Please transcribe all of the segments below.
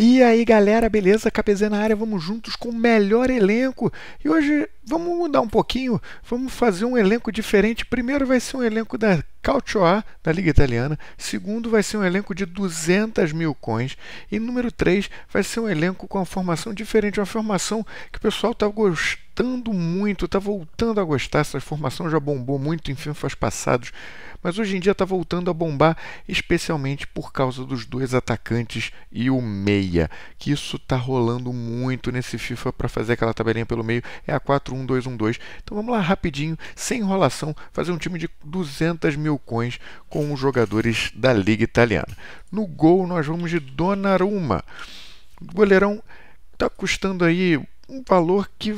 E aí galera, beleza? KPZ na área, vamos juntos com o melhor elenco. E hoje vamos mudar um pouquinho, vamos fazer um elenco diferente. Primeiro vai ser um elenco da Calcio A, da Liga Italiana. Segundo vai ser um elenco de 200 mil coins. E número 3 vai ser um elenco com uma formação diferente, uma formação que o pessoal está gostando gostando muito, está voltando a gostar. Essa formação já bombou muito em FIFAs passados, mas hoje em dia está voltando a bombar, especialmente por causa dos dois atacantes e o meia, que isso está rolando muito nesse FIFA para fazer aquela tabelinha pelo meio, é a 4-1-2-1-2. Então vamos lá rapidinho, sem enrolação, fazer um time de 200 mil coins com os jogadores da Liga Italiana. No gol nós vamos de Donnarumma. O goleirão está custando aí um valor que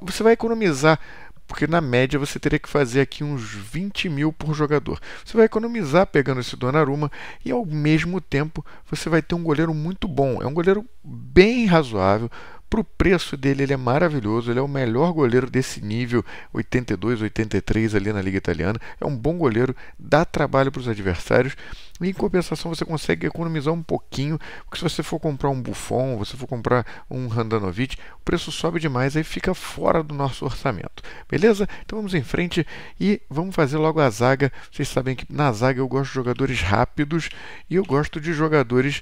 você vai economizar, porque na média você teria que fazer aqui uns 20 mil por jogador. Você vai economizar pegando esse Donnarumma e ao mesmo tempo você vai ter um goleiro muito bom. É um goleiro bem razoável. Para o preço dele, ele é maravilhoso. Ele é o melhor goleiro desse nível, 82, 83 ali na Liga Italiana. É um bom goleiro, dá trabalho para os adversários e em compensação você consegue economizar um pouquinho, porque se você for comprar um Buffon, você for comprar um Randanovic, o preço sobe demais, aí fica fora do nosso orçamento. Beleza? Então vamos em frente e vamos fazer logo a zaga. Vocês sabem que na zaga eu gosto de jogadores rápidos e eu gosto de jogadores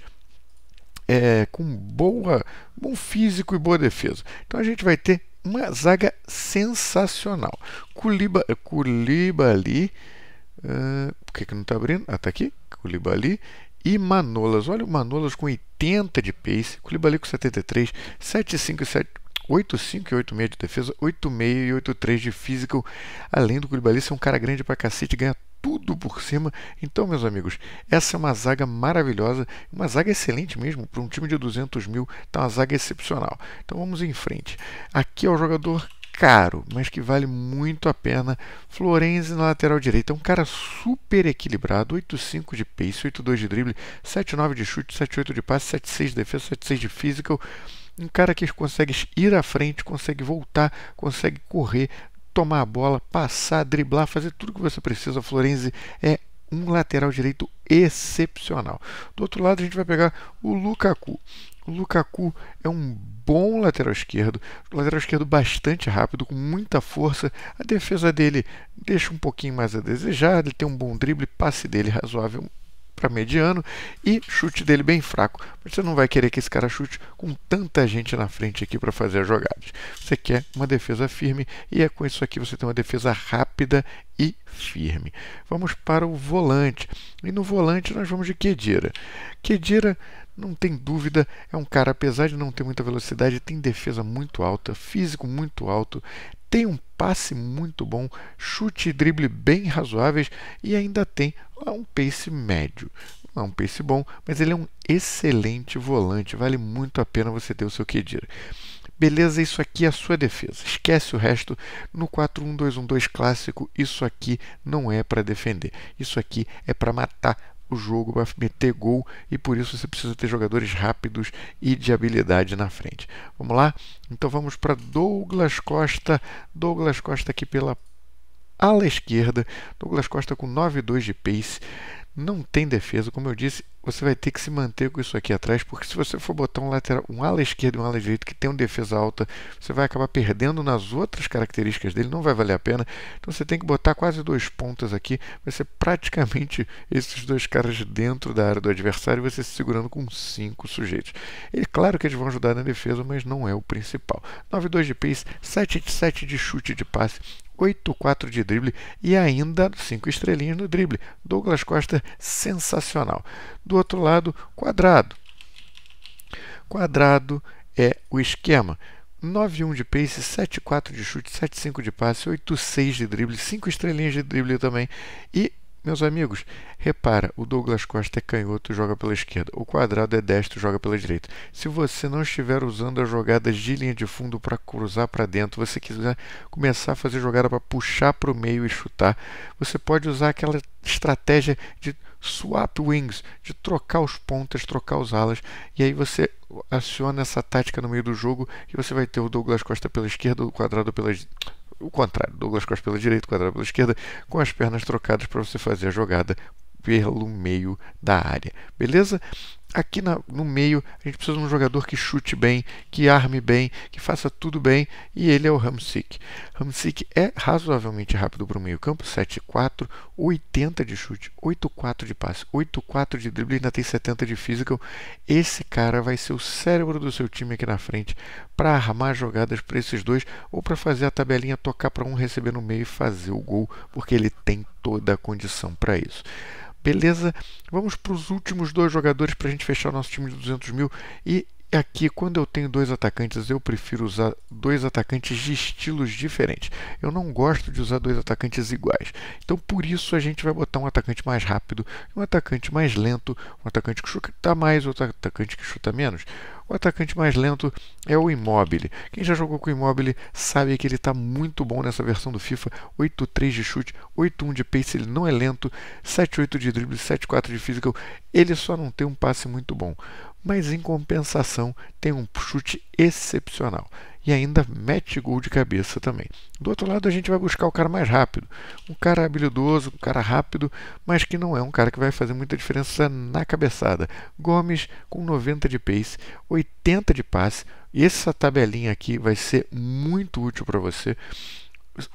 é, com boa, bom físico e boa defesa. Então a gente vai ter uma zaga sensacional. Culiba, Culibali por eh, que, é que não está abrindo? Ah, está aqui. Culibali e Manolas. Olha o Manolas com 80 de pace, Culibali com 73, 75 e 7. 8,5 e 8,6 de defesa, 6 e 8,3 de physical. Além do Curibali ser um cara grande pra cacete, ganha tudo por cima. Então, meus amigos, essa é uma zaga maravilhosa, uma zaga excelente mesmo. Para um time de 200 mil, tá uma zaga excepcional. Então vamos em frente. Aqui é o jogador caro, mas que vale muito a pena. Florenzi na lateral direita, um cara super equilibrado, 85 de pace, 82 de drible, 79 de chute, 78 de passe, 76 de defesa, 76 de physical. Um cara que consegue ir à frente, consegue voltar, consegue correr, tomar a bola, passar, driblar, fazer tudo o que você precisa. Florenzi é um lateral direito excepcional. Do outro lado, a gente vai pegar o Lukaku. O Lukaku é um bom lateral esquerdo, lateral esquerdo bastante rápido, com muita força. A defesa dele deixa um pouquinho mais a desejar, ele tem um bom drible, passe dele razoável para mediano e chute dele bem fraco. Você não vai querer que esse cara chute com tanta gente na frente aqui para fazer as jogadas. Você quer uma defesa firme e é com isso aqui você tem uma defesa rápida e firme. Vamos para o volante. E no volante nós vamos de Kedira. Kedira não tem dúvida, é um cara, apesar de não ter muita velocidade, tem defesa muito alta, físico muito alto, tem um passe muito bom, chute e drible bem razoáveis e ainda tem é um pace médio. Não é um pace bom, mas ele é um excelente volante, vale muito a pena você ter o seu Kedira. Beleza, isso aqui é a sua defesa. Esquece o resto. No 4-1-2-1-2 clássico, isso aqui não é para defender. Isso aqui é para matar o jogo para meter gol e por isso você precisa ter jogadores rápidos e de habilidade na frente. Vamos lá? Então vamos para Douglas Costa. Douglas Costa aqui pela ala esquerda. Douglas Costa com 9,2 de pace. Não tem defesa, como eu disse, você vai ter que se manter com isso aqui atrás, porque se você for botar um lateral, um ala esquerdo e um ala direito que tem um defesa alta, você vai acabar perdendo nas outras características dele, não vai valer a pena. Então você tem que botar quase dois pontas aqui, vai ser praticamente esses dois caras dentro da área do adversário, você se segurando com cinco sujeitos. E claro que eles vão ajudar na defesa, mas não é o principal. 9-2 de pace, 7-7 de chute de passe, 8-4 de drible e ainda 5 estrelinhas no drible. Douglas Costa, sensacional do outro lado, quadrado. Quadrado é o esquema. 9-1 de pace, 7-4 de chute, 7-5 de passe, 8-6 de drible, 5 estrelinhas de drible também. E, meus amigos, repara, o Douglas Costa é canhoto e joga pela esquerda. O quadrado é destro e joga pela direita. Se você não estiver usando as jogadas de linha de fundo para cruzar para dentro, você quiser começar a fazer jogada para puxar para o meio e chutar, você pode usar aquela estratégia de swap wings, de trocar os pontas, trocar os alas. E aí você aciona essa tática no meio do jogo e você vai ter o Douglas Costa pela esquerda, o quadrado pela o contrário, Douglas Costa pela direita, quadrado pela esquerda, com as pernas trocadas para você fazer a jogada pelo meio da área. Beleza? Aqui na, no meio, a gente precisa de um jogador que chute bem, que arme bem, que faça tudo bem, e ele é o Hamsik. Hamsik é razoavelmente rápido para o meio-campo, 7,4, 80 de chute, 8,4 de passe, 8,4 de drible, ainda tem 70 de physical. Esse cara vai ser o cérebro do seu time aqui na frente para armar jogadas para esses dois ou para fazer a tabelinha tocar para um receber no meio e fazer o gol, porque ele tem toda a condição para isso. Beleza? Vamos para os últimos dois jogadores para a gente fechar o nosso time de 200 mil. E aqui, quando eu tenho dois atacantes, eu prefiro usar dois atacantes de estilos diferentes. Eu não gosto de usar dois atacantes iguais. Então, por isso, a gente vai botar um atacante mais rápido, um atacante mais lento, um atacante que chuta mais, outro atacante que chuta menos. O atacante mais lento é o Immobile. Quem já jogou com o Immobile sabe que ele está muito bom nessa versão do FIFA. 8-3 de chute, 8-1 de pace, ele não é lento, 7-8 de drible, 7-4 de physical. Ele só não tem um passe muito bom mas em compensação tem um chute excepcional e ainda mete gol de cabeça também. Do outro lado, a gente vai buscar o cara mais rápido, um cara habilidoso, um cara rápido, mas que não é um cara que vai fazer muita diferença na cabeçada. Gomes com 90 de pace, 80 de passe. Essa tabelinha aqui vai ser muito útil para você.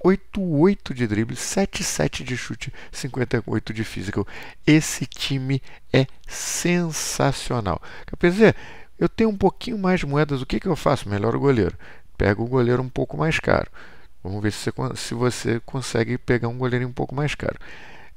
88 de drible, 77 de chute, 58 de physical. Esse time é sensacional. Quer eu tenho um pouquinho mais de moedas, o que, que eu faço? Melhor o goleiro. Pega o goleiro um pouco mais caro. Vamos ver se você, se você consegue pegar um goleiro um pouco mais caro.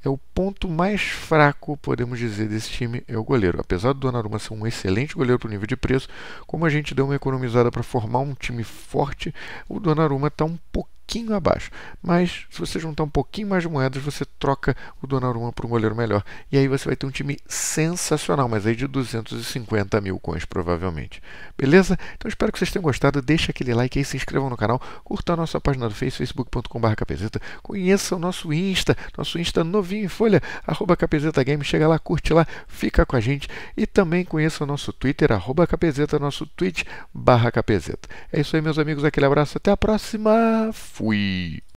É o ponto mais fraco, podemos dizer, desse time é o goleiro. Apesar do Donnarumma ser um excelente goleiro para o nível de preço, como a gente deu uma economizada para formar um time forte, o Donnarumma está um pouco pouquinho abaixo. Mas se você juntar um pouquinho mais de moedas, você troca o Donnarumma por um goleiro melhor. E aí você vai ter um time sensacional, mas aí de 250 mil coins, provavelmente. Beleza? Então espero que vocês tenham gostado. Deixa aquele like aí, se inscrevam no canal, curta a nossa página do Face, facebook.com.br capezeta. Conheça o nosso Insta, nosso Insta novinho em folha, arroba capezeta game. Chega lá, curte lá, fica com a gente. E também conheça o nosso Twitter, arroba capezeta, nosso tweet, barra capezeta. É isso aí, meus amigos. Aquele abraço. Até a próxima. if we